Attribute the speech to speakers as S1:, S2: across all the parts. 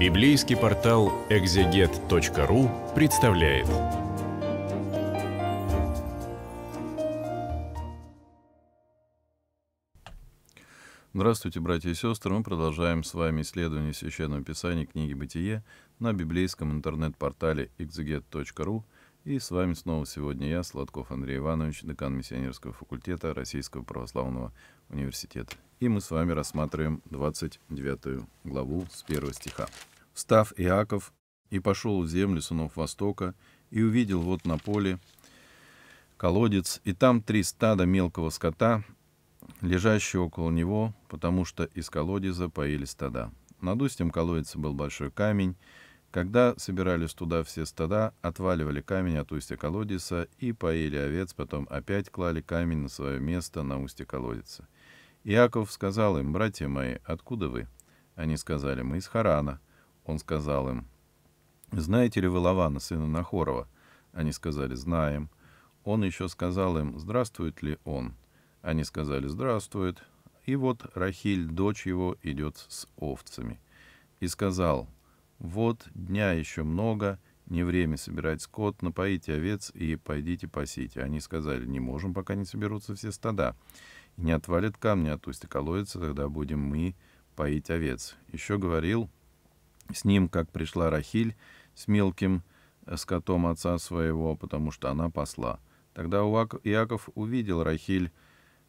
S1: Библейский портал экзегет.ру представляет. Здравствуйте, братья и сестры! Мы продолжаем с вами исследование Священного Писания книги «Бытие» на библейском интернет-портале exeget.ru. И с вами снова сегодня я, Сладков Андрей Иванович, декан Миссионерского факультета Российского православного университета. И мы с вами рассматриваем 29 главу с 1 стиха. «Встав Иаков и пошел в землю сынов Востока, и увидел вот на поле колодец, и там три стада мелкого скота, лежащие около него, потому что из колодеза поели стада. Над устьем колодца был большой камень. Когда собирались туда все стада, отваливали камень от устья колодца и поели овец, потом опять клали камень на свое место на устье колодца. Иаков сказал им, «Братья мои, откуда вы?» Они сказали, «Мы из Харана». Он сказал им, «Знаете ли вы Лавана, сына Нахорова?» Они сказали, «Знаем». Он еще сказал им, «Здравствует ли он?» Они сказали, «Здравствует». И вот Рахиль, дочь его, идет с овцами. И сказал, «Вот дня еще много, не время собирать скот, напоите овец и пойдите пасите». Они сказали, «Не можем, пока не соберутся все стада» не отвалит камня от а устья колодца, тогда будем мы поить овец. Еще говорил с ним, как пришла Рахиль с мелким э, скотом отца своего, потому что она посла. Тогда Иаков увидел Рахиль,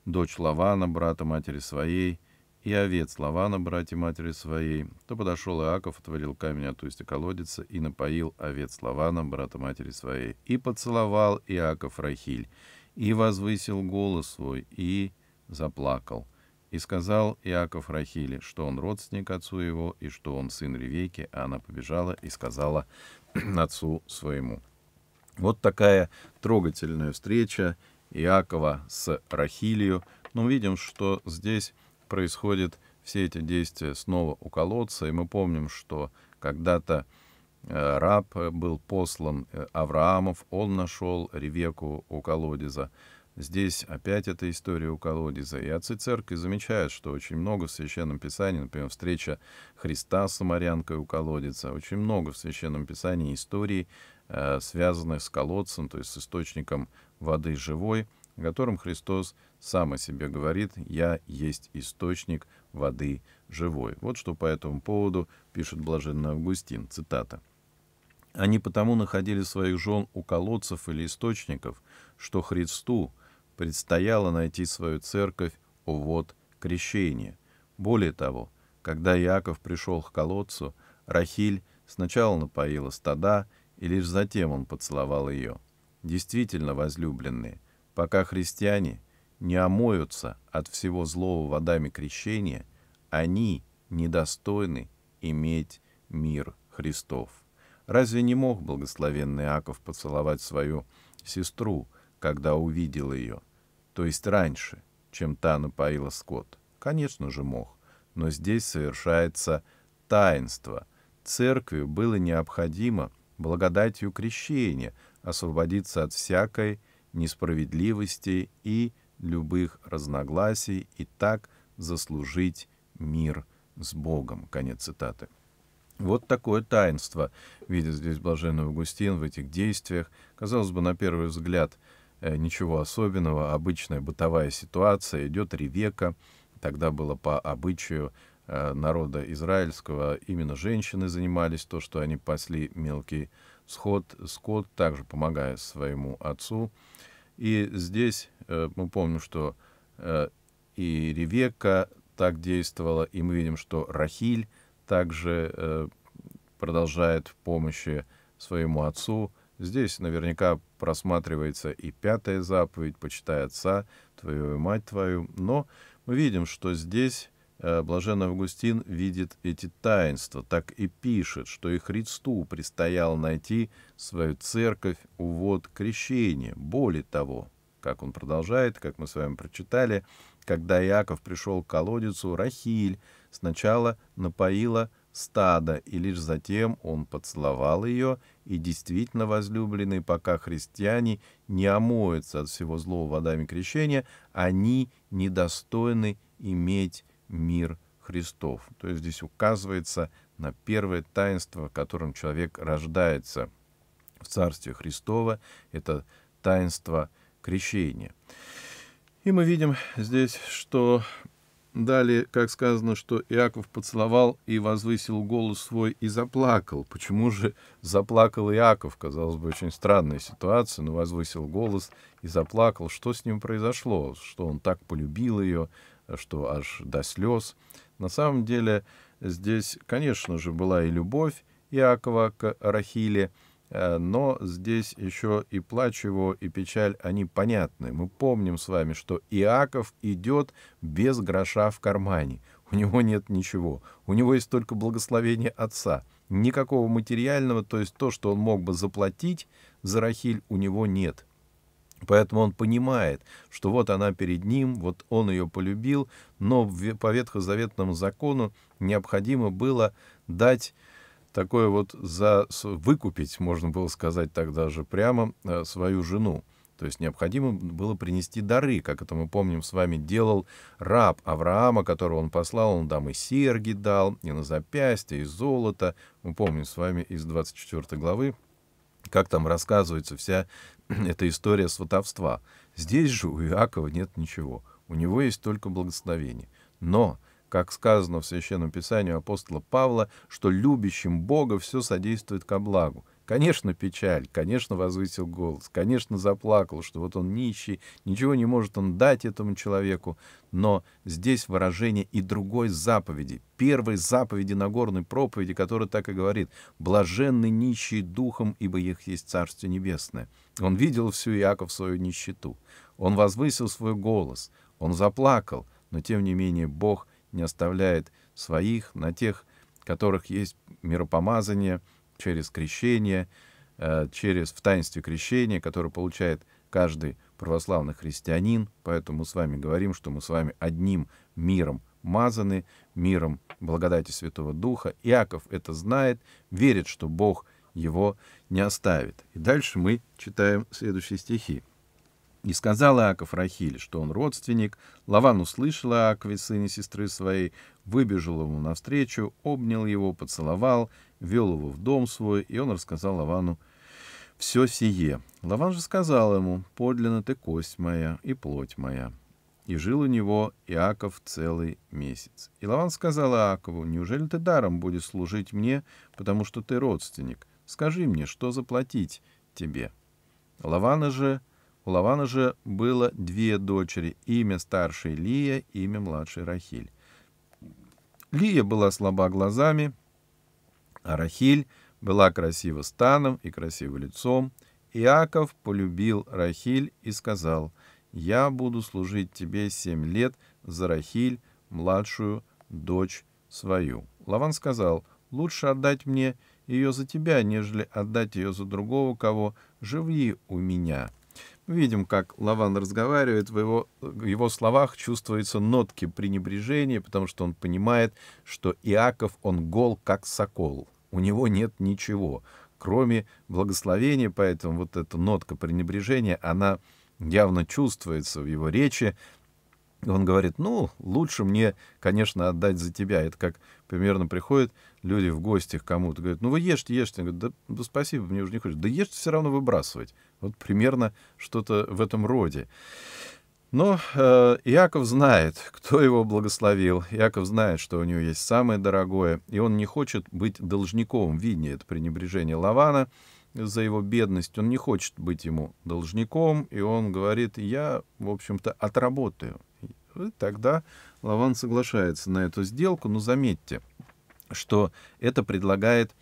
S1: дочь Лавана, брата матери своей, и овец Лавана, братья матери своей, то подошел Иаков, отворил камень от а устья колодца и напоил овец Лавана, брата матери своей, и поцеловал Иаков Рахиль, и возвысил голос свой, и заплакал. И сказал Иаков Рахиле, что он родственник отцу его, и что он сын Ревейки, а она побежала и сказала отцу своему. Вот такая трогательная встреча Иакова с Рахилию. Но мы видим, что здесь происходит все эти действия снова у колодца, и мы помним, что когда-то э, раб э, был послан э, Авраамов, он нашел Ревеку у колодеза. Здесь опять эта история у колодеза. И отцы церкви замечают, что очень много в Священном Писании, например, встреча Христа с самарянкой у колодца, очень много в Священном Писании историй, э, связанных с колодцем, то есть с источником воды живой, о котором Христос сам о себе говорит «Я есть источник воды живой». Вот что по этому поводу пишет блаженный Августин, цитата. «Они потому находили своих жен у колодцев или источников, что Христу, предстояло найти свою церковь у вод крещения. Более того, когда Иаков пришел к колодцу, Рахиль сначала напоила стада, и лишь затем он поцеловал ее. Действительно, возлюбленные, пока христиане не омоются от всего злого водами крещения, они недостойны иметь мир Христов. Разве не мог благословенный Аков поцеловать свою сестру, когда увидел ее? то есть раньше, чем та напоила скот. Конечно же, мог. Но здесь совершается таинство. Церкви было необходимо благодатью крещения освободиться от всякой несправедливости и любых разногласий и так заслужить мир с Богом. Конец цитаты. Вот такое таинство видит здесь Блаженный Августин в этих действиях. Казалось бы, на первый взгляд, Э, ничего особенного, обычная бытовая ситуация, идет ревека, тогда было по обычаю э, народа израильского, именно женщины занимались то, что они пасли мелкий сход, скот, также помогая своему отцу. И здесь э, мы помним, что и Ревека так действовала, и мы видим, что Рахиль также продолжает в помощи своему отцу – Здесь наверняка просматривается и пятая заповедь «Почитай отца, твою и мать твою». Но мы видим, что здесь э, блаженный Августин видит эти таинства, так и пишет, что и Христу предстояло найти свою церковь, увод, крещение. Более того, как он продолжает, как мы с вами прочитали, когда Иаков пришел к колодецу, Рахиль сначала напоила стада, и лишь затем он поцеловал ее, и действительно возлюбленные, пока христиане не омоются от всего злого водами крещения, они недостойны иметь мир Христов. То есть здесь указывается на первое таинство, которым человек рождается в Царстве Христова. Это таинство крещения. И мы видим здесь, что Далее, как сказано, что Иаков поцеловал и возвысил голос свой и заплакал. Почему же заплакал Иаков? Казалось бы, очень странная ситуация, но возвысил голос и заплакал. Что с ним произошло? Что он так полюбил ее, что аж до слез? На самом деле здесь, конечно же, была и любовь Иакова к Рахиле — Э, но здесь еще и плач его, и печаль, они понятны. Мы помним с вами, что Иаков идет без гроша в кармане. У него нет ничего. У него есть только благословение отца. Никакого материального, то есть то, что он мог бы заплатить за Рахиль, у него нет. Поэтому он понимает, что вот она перед ним, вот он ее полюбил, но по ветхозаветному закону необходимо было дать такое вот за выкупить, можно было сказать так даже прямо, э, свою жену. То есть необходимо было принести дары, как это мы помним с вами делал раб Авраама, которого он послал, он там и серги дал, и на запястье, и золото. Мы помним с вами из 24 главы, как там рассказывается вся эта история сватовства. Здесь же у Иакова нет ничего, у него есть только благословение. Но как сказано в Священном Писании апостола Павла, что любящим Бога все содействует ко благу. Конечно, печаль, конечно, возвысил голос, конечно, заплакал, что вот он нищий, ничего не может он дать этому человеку, но здесь выражение и другой заповеди, первой заповеди Нагорной проповеди, которая так и говорит «блаженны нищие духом, ибо их есть царствие Небесное». Он видел всю Иаков свою нищету, он возвысил свой голос, он заплакал, но тем не менее Бог не оставляет своих на тех, которых есть миропомазание через крещение, э, через в таинстве крещения, которое получает каждый православный христианин. Поэтому мы с вами говорим, что мы с вами одним миром мазаны, миром благодати Святого Духа. Иаков это знает, верит, что Бог его не оставит. И дальше мы читаем следующие стихи. И сказал Иаков Рахиль, что он родственник. Лаван услышал Иакове, сына сестры своей, выбежал ему навстречу, обнял его, поцеловал, вел его в дом свой, и он рассказал Лавану все сие. Лаван же сказал ему, подлинно ты кость моя и плоть моя. И жил у него Иаков целый месяц. И Лаван сказал Иакову, неужели ты даром будешь служить мне, потому что ты родственник? Скажи мне, что заплатить тебе? Лавана же у Лавана же было две дочери, имя старшей Лия, имя младшей Рахиль. Лия была слаба глазами, а Рахиль была красива станом и красиво лицом. Иаков полюбил Рахиль и сказал, «Я буду служить тебе семь лет за Рахиль, младшую дочь свою». Лаван сказал, «Лучше отдать мне ее за тебя, нежели отдать ее за другого, кого живи у меня». Видим, как Лаван разговаривает, в его, в его словах чувствуются нотки пренебрежения, потому что он понимает, что Иаков, он гол, как сокол. У него нет ничего, кроме благословения, поэтому вот эта нотка пренебрежения, она явно чувствуется в его речи. Он говорит, ну, лучше мне, конечно, отдать за тебя. Это как примерно приходит люди в гости к кому-то говорят, ну вы ешьте, ешьте. Говорят, да, да спасибо, мне уже не хочется. Да ешьте все равно выбрасывать. Вот примерно что-то в этом роде. Но э, Иаков знает, кто его благословил. Иаков знает, что у него есть самое дорогое, и он не хочет быть должником, видя это пренебрежение Лавана за его бедность. Он не хочет быть ему должником, и он говорит, я, в общем-то, отработаю. И тогда Лаван соглашается на эту сделку, но заметьте, что это предлагает,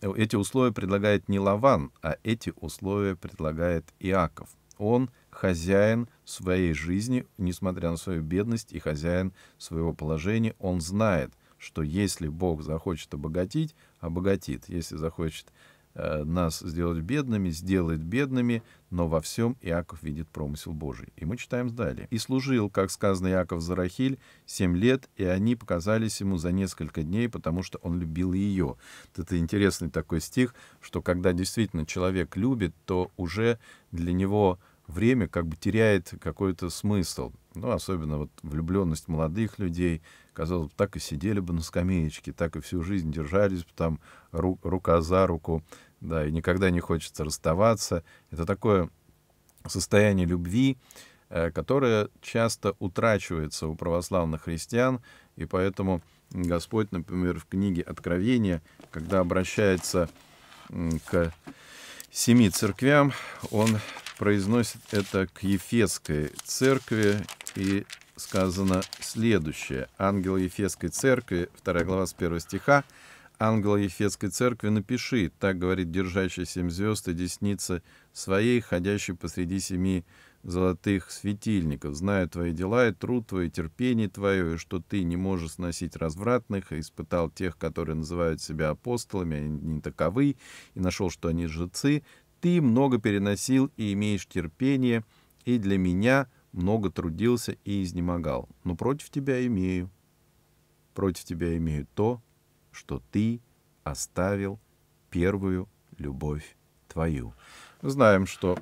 S1: эти условия предлагает не Лаван, а эти условия предлагает Иаков. Он хозяин своей жизни, несмотря на свою бедность, и хозяин своего положения. Он знает, что если Бог захочет обогатить, обогатит. Если захочет Э, нас сделать бедными, сделает бедными, но во всем Иаков видит промысел Божий. И мы читаем далее. «И служил, как сказано Иаков за Рахиль семь лет, и они показались ему за несколько дней, потому что он любил ее». Вот это интересный такой стих, что когда действительно человек любит, то уже для него время как бы теряет какой-то смысл. Ну, особенно вот влюбленность молодых людей, казалось бы, так и сидели бы на скамеечке, так и всю жизнь держались бы там ру- рука за руку, да, и никогда не хочется расставаться. Это такое состояние любви, э, которое часто утрачивается у православных христиан, и поэтому Господь, например, в книге Откровения, когда обращается к семи церквям, он произносит это к Ефесской церкви, и сказано следующее. Ангел Ефесской церкви, 2 глава с 1 стиха, Англо-Ефетской церкви напиши, так говорит держащий семь звезд и десница своей, ходящий посреди семи золотых светильников, знаю твои дела и труд твой, и терпение твое, и что ты не можешь сносить развратных, и испытал тех, которые называют себя апостолами, а не таковы, и нашел, что они жрецы, ты много переносил и имеешь терпение, и для меня много трудился и изнемогал, но против тебя имею, против тебя имею то, что ты оставил первую любовь твою. знаем, что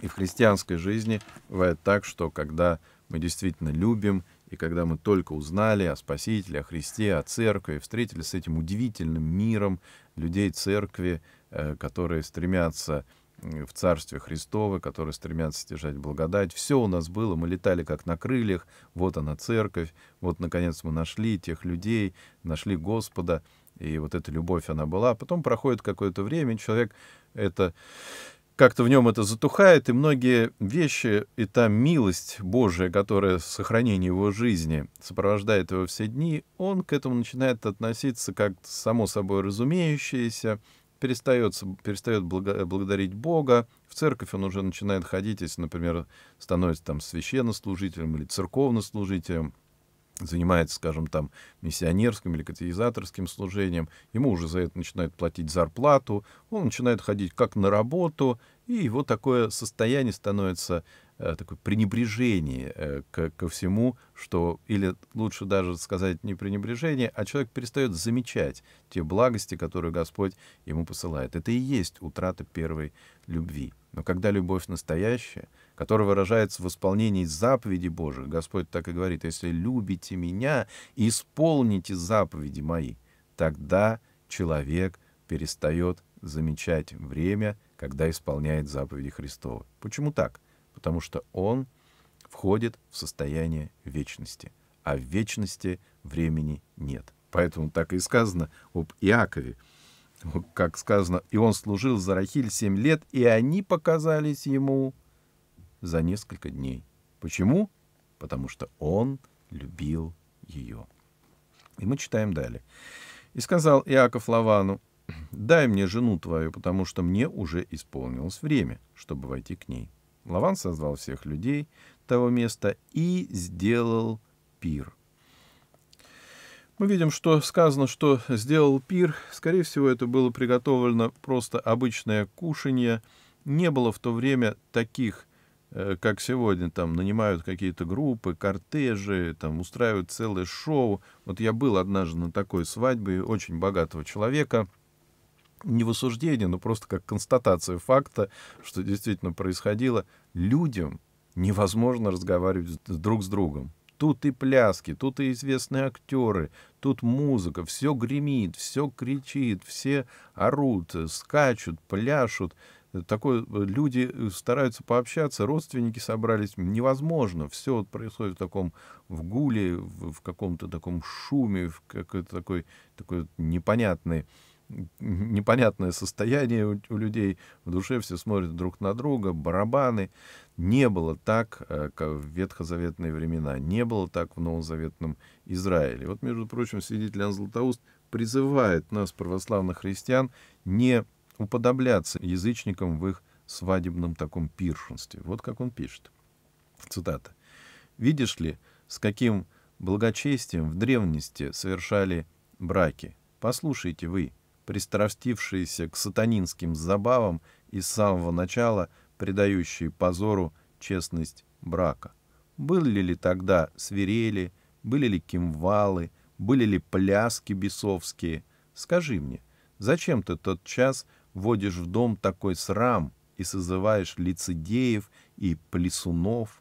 S1: и в христианской жизни бывает так, что когда мы действительно любим, и когда мы только узнали о Спасителе, о Христе, о Церкви, встретились с этим удивительным миром людей Церкви, э, которые стремятся в Царстве Христовы, которые стремятся стяжать благодать. Все у нас было, мы летали как на крыльях, вот она церковь, вот, наконец, мы нашли тех людей, нашли Господа, и вот эта любовь, она была. А потом проходит какое-то время, человек это как-то в нем это затухает, и многие вещи, и та милость Божия, которая сохранение его жизни сопровождает его все дни, он к этому начинает относиться как само собой разумеющееся, перестает, перестает э, благодарить Бога, в церковь он уже начинает ходить, если, например, становится там священнослужителем или церковнослужителем, занимается, скажем, там миссионерским или катехизаторским служением, ему уже за это начинают платить зарплату, он начинает ходить как на работу, и его такое состояние становится Э, такое пренебрежение э, к, ко всему, что, или лучше даже сказать не пренебрежение, а человек перестает замечать те благости, которые Господь ему посылает. Это и есть утрата первой любви. Но когда любовь настоящая, которая выражается в исполнении заповеди Божьих, Господь так и говорит, если любите меня, исполните заповеди мои, тогда человек перестает замечать время, когда исполняет заповеди Христова. Почему так? потому что он входит в состояние вечности, а в вечности времени нет. Поэтому так и сказано об Иакове. Как сказано, и он служил за Рахиль семь лет, и они показались ему за несколько дней. Почему? Потому что он любил ее. И мы читаем далее. «И сказал Иаков Лавану, «Дай мне жену твою, потому что мне уже исполнилось время, чтобы войти к ней». Лаван созвал всех людей того места и сделал пир. Мы видим, что сказано, что сделал пир. Скорее всего, это было приготовлено просто обычное кушанье. Не было в то время таких, э, как сегодня, там нанимают какие-то группы, кортежи, там устраивают целое шоу. Вот я был однажды на такой свадьбе очень богатого человека — не в осуждение, но просто как констатация факта, что действительно происходило, людям невозможно разговаривать друг с другом. Тут и пляски, тут и известные актеры, тут музыка, все гремит, все кричит, все орут, скачут, пляшут. Такое, э, люди э, стараются пообщаться, родственники собрались, невозможно. Все вот происходит в таком в гуле, в, в каком-то таком шуме, в какой-то такой, такой непонятный непонятное состояние у, у людей в душе, все смотрят друг на друга, барабаны. Не было так, э, как в ветхозаветные времена, не было так в новозаветном Израиле. Вот, между прочим, свидетель Иоанн Златоуст призывает нас, православных христиан, не уподобляться язычникам в их свадебном таком пиршенстве. Вот как он пишет. Цитата. «Видишь ли, с каким благочестием в древности совершали браки? Послушайте вы, пристрастившиеся к сатанинским забавам и с самого начала предающие позору честность брака. Были ли тогда свирели, были ли кимвалы, были ли пляски бесовские? Скажи мне, зачем ты тот час водишь в дом такой срам и созываешь лицедеев и плесунов?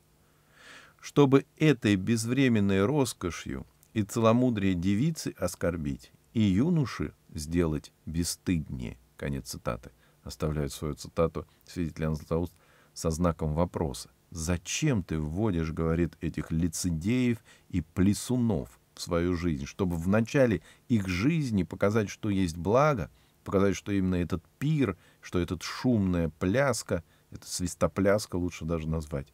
S1: Чтобы этой безвременной роскошью и целомудрие девицы оскорбить, и юноши сделать бесстыднее. Конец цитаты. оставляет свою цитату свидетель Анзлатоуст со знаком вопроса. «Зачем ты вводишь, — говорит, — этих лицедеев и плесунов в свою жизнь, чтобы в начале их жизни показать, что есть благо, показать, что именно этот пир, что этот шумная пляска, это свистопляска лучше даже назвать,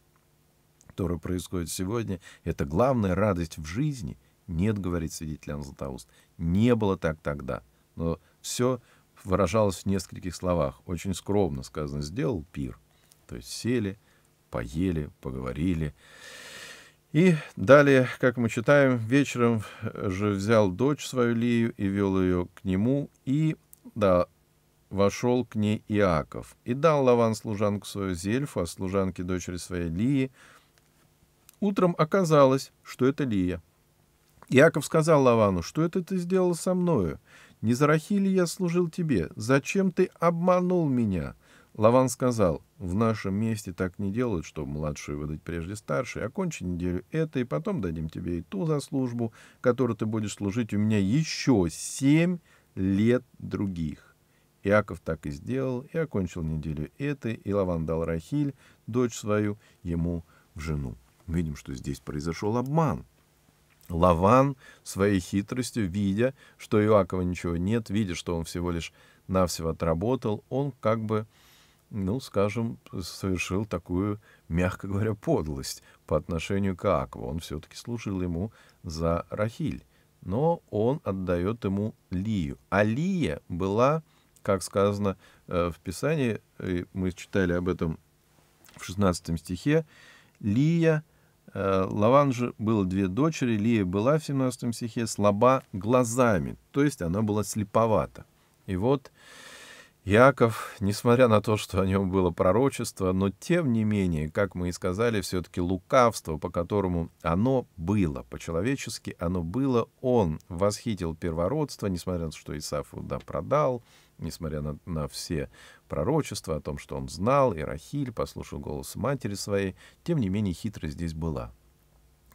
S1: которая происходит сегодня, это главная радость в жизни. Нет, — говорит свидетель Анзлатоуст, — не было так тогда. — но все выражалось в нескольких словах. Очень скромно сказано, сделал пир. То есть сели, поели, поговорили. И далее, как мы читаем, вечером же взял дочь свою Лию и вел ее к нему, и, да, вошел к ней Иаков. И дал Лаван служанку свою Зельфу, а служанке дочери своей Лии. Утром оказалось, что это Лия. Иаков сказал Лавану, что это ты сделал со мною? Не за Рахили я служил тебе. Зачем ты обманул меня?» Лаван сказал, «В нашем месте так не делают, чтобы младшую выдать прежде старшей. Окончи неделю это, и потом дадим тебе и ту за службу, которую ты будешь служить у меня еще семь лет других». Иаков так и сделал, и окончил неделю этой, и Лаван дал Рахиль, дочь свою, ему в жену. Видим, что здесь произошел обман — Лаван своей хитростью, видя, что Иакова ничего нет, видя, что он всего лишь навсего отработал, он как бы, ну, скажем, совершил такую, мягко говоря, подлость по отношению к Иакову. Он все-таки служил ему за Рахиль, но он отдает ему Лию. А Лия была, как сказано э, в Писании, мы читали об этом в 16 стихе, Лия — Э, Лаванже было две дочери, Лия была в 17 стихе слаба глазами, то есть она была слеповата. И вот Яков, несмотря на то, что о нем было пророчество, но тем не менее, как мы и сказали, все-таки лукавство, по которому оно было, по-человечески оно было, он восхитил первородство, несмотря на то, что Исаф да, продал, несмотря на, на все пророчества о том, что он знал, и Рахиль послушал голос матери своей, тем не менее хитрость здесь была.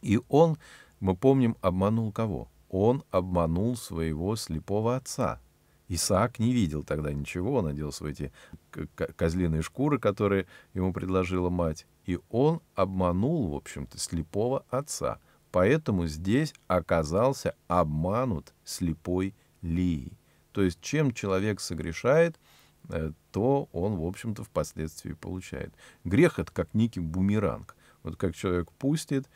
S1: И он, мы помним, обманул кого? Он обманул своего слепого отца. Исаак не видел тогда ничего, он надел свои эти козлиные шкуры, которые ему предложила мать, и он обманул, в общем-то, слепого отца. Поэтому здесь оказался обманут слепой Лии. То есть чем человек согрешает, э, то он, в общем-то, впоследствии получает. Грех — это как некий бумеранг. Вот как человек пустит,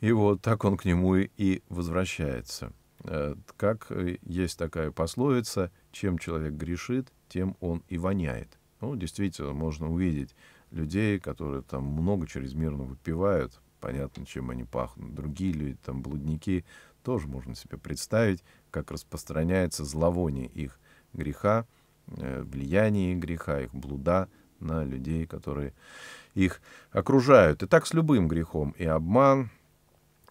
S1: и вот так он к нему и возвращается. Э, как э, есть такая пословица, чем человек грешит, тем он и воняет. Ну, действительно, можно увидеть людей, которые там много чрезмерно выпивают, понятно, чем они пахнут. Другие люди, там, блудники, тоже можно себе представить, как распространяется зловоние их греха, э, влияние их греха, их блуда на людей, которые их окружают. И так с любым грехом. И обман,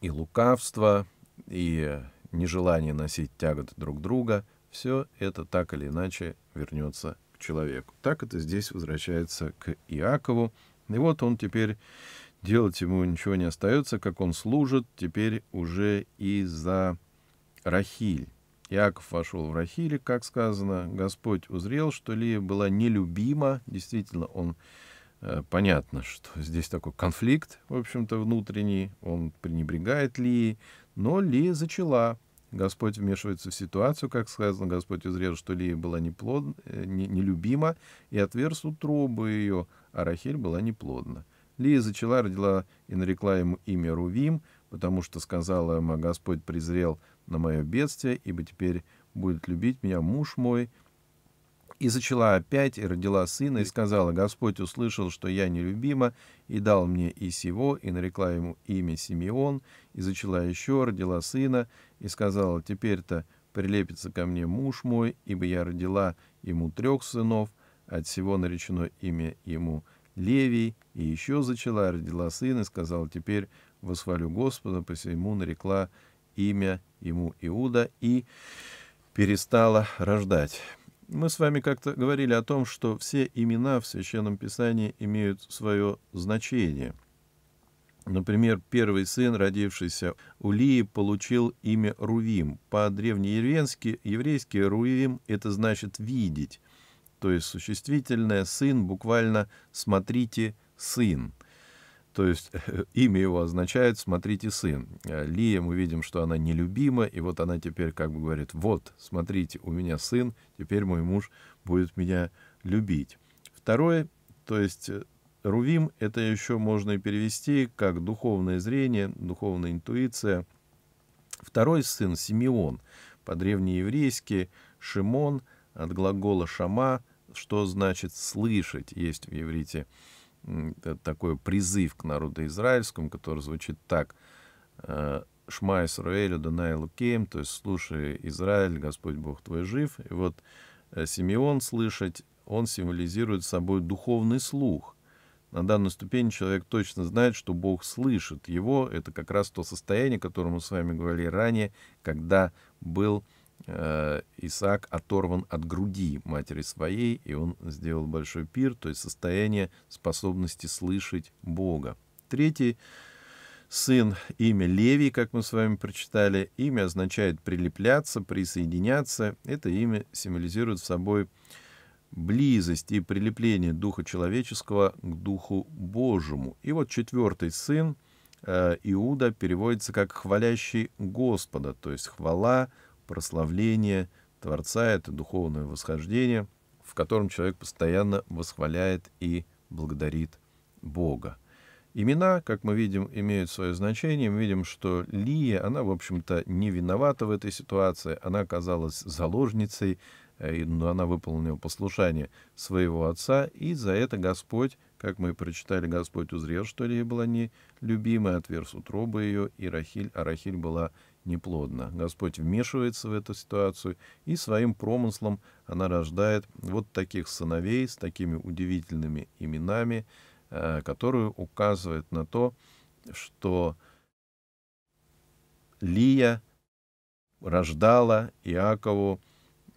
S1: и лукавство, и нежелание носить тяготы друг друга. Все это так или иначе вернется к человеку. Так это здесь возвращается к Иакову. И вот он теперь, делать ему ничего не остается, как он служит теперь уже и за Рахиль. Иаков вошел в Рахиле, как сказано, Господь узрел, что Лия была нелюбима. Действительно, он э, понятно, что здесь такой конфликт, в общем-то, внутренний, он пренебрегает Лии, но Лия зачала. Господь вмешивается в ситуацию, как сказано, Господь узрел, что Лия была неплодна, э, не, нелюбима, и отверз утробы ее, а Рахиль была неплодна. Лия зачала, родила и нарекла ему имя Рувим, потому что сказала ему, Господь презрел на мое бедствие, ибо теперь будет любить меня муж мой. И зачала опять, и родила сына, и сказала, Господь услышал, что я нелюбима, и дал мне и сего, и нарекла ему имя Симеон, и зачала еще, родила сына, и сказала, теперь-то прилепится ко мне муж мой, ибо я родила ему трех сынов, от сего наречено имя ему Левий, и еще зачала, родила сына, и сказала, теперь восхвалю Господа, посему нарекла имя ему Иуда и перестала рождать. Мы с вами как-то говорили о том, что все имена в Священном Писании имеют свое значение. Например, первый сын, родившийся у Лии, получил имя Рувим. По-древнееврейски еврейски Рувим — это значит «видеть», то есть существительное «сын» буквально «смотрите, сын». То есть э, имя его означает «смотрите, сын». Э, Лия, мы видим, что она нелюбима, и вот она теперь как бы говорит «вот, смотрите, у меня сын, теперь мой муж будет меня любить». Второе, то есть э, Рувим — это еще можно и перевести как духовное зрение, духовная интуиция. Второй сын — Симеон, по-древнееврейски Шимон, от глагола «шама», что значит «слышать», есть в иврите Э, такой призыв к народу израильскому, который звучит так. Э, «Шма Исраэлю Данай Лукеем», то есть «Слушай, Израиль, Господь Бог твой жив». И вот э, Симеон слышать, он символизирует собой духовный слух. На данной ступени человек точно знает, что Бог слышит его. Это как раз то состояние, о котором мы с вами говорили ранее, когда был э, Э, Исаак оторван от груди матери своей, и он сделал большой пир, то есть состояние способности слышать Бога. Третий сын, имя Левий, как мы с вами прочитали, имя означает прилепляться, присоединяться. Это имя символизирует собой близость и прилепление Духа Человеческого к Духу Божьему. И вот четвертый сын, э, Иуда, переводится как «хвалящий Господа», то есть «хвала», прославление Творца, это духовное восхождение, в котором человек постоянно восхваляет и благодарит Бога. Имена, как мы видим, имеют свое значение. Мы видим, что Лия, она, в общем-то, не виновата в этой ситуации. Она оказалась заложницей, э, но ну, она выполнила послушание своего отца, и за это Господь, как мы прочитали, Господь узрел, что Лия была нелюбимая, отверз утробы ее, и Рахиль, а Рахиль была неплодно. Господь вмешивается в эту ситуацию, и своим промыслом она рождает вот таких сыновей с такими удивительными именами, э, которые указывают на то, что Лия рождала Иакову,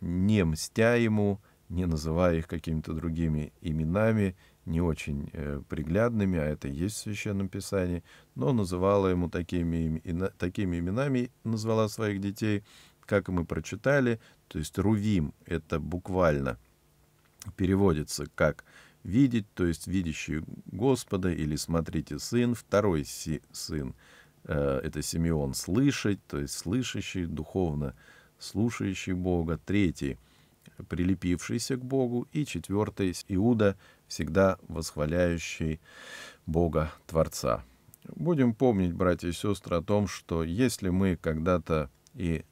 S1: не мстя ему, не называя их какими-то другими именами, не очень э, приглядными, а это есть в Священном Писании, но называла ему такими, такими именами, назвала своих детей, как мы прочитали, то есть «рувим» — это буквально переводится как «видеть», то есть «видящий Господа» или «смотрите, сын», второй си, сын э, — это Симеон «слышать», то есть «слышащий», духовно слушающий Бога, третий — прилепившийся к Богу, и четвертый — Иуда, всегда восхваляющий Бога Творца. Будем помнить, братья и сестры, о том, что если мы когда-то и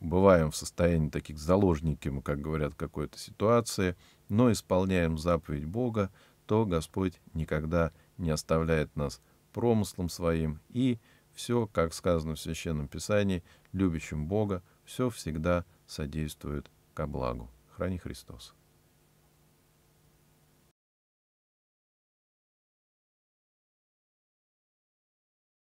S1: бываем в состоянии таких заложников, как говорят, какой-то ситуации, но исполняем заповедь Бога, то Господь никогда не оставляет нас промыслом своим, и все, как сказано в Священном Писании, любящим Бога, все всегда содействует ко благу. Храни Христос.